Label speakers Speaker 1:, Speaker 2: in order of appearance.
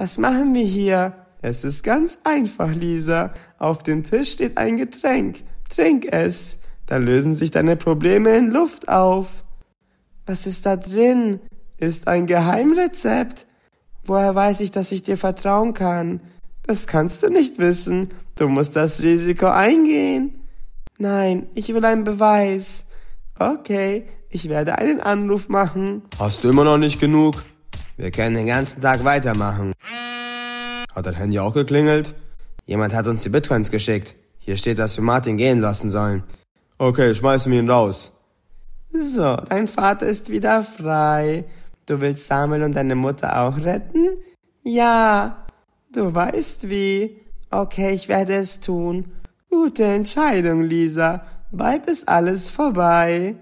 Speaker 1: Was machen wir hier? Es ist ganz einfach, Lisa. Auf dem Tisch steht ein Getränk. Trink es. Dann lösen sich deine Probleme in Luft auf. Was ist da drin? Ist ein Geheimrezept. Woher weiß ich, dass ich dir vertrauen kann? Das kannst du nicht wissen. Du musst das Risiko eingehen. Nein, ich will einen Beweis. Okay, ich werde einen Anruf machen.
Speaker 2: Hast du immer noch nicht genug? Wir können den ganzen Tag weitermachen. Hat dein Handy auch geklingelt? Jemand hat uns die Bitcoins geschickt. Hier steht, dass wir Martin gehen lassen sollen. Okay, schmeißen wir ihn raus.
Speaker 1: So, dein Vater ist wieder frei. Du willst Samuel und deine Mutter auch retten? Ja, du weißt wie. Okay, ich werde es tun. Gute Entscheidung, Lisa. Bald ist alles vorbei.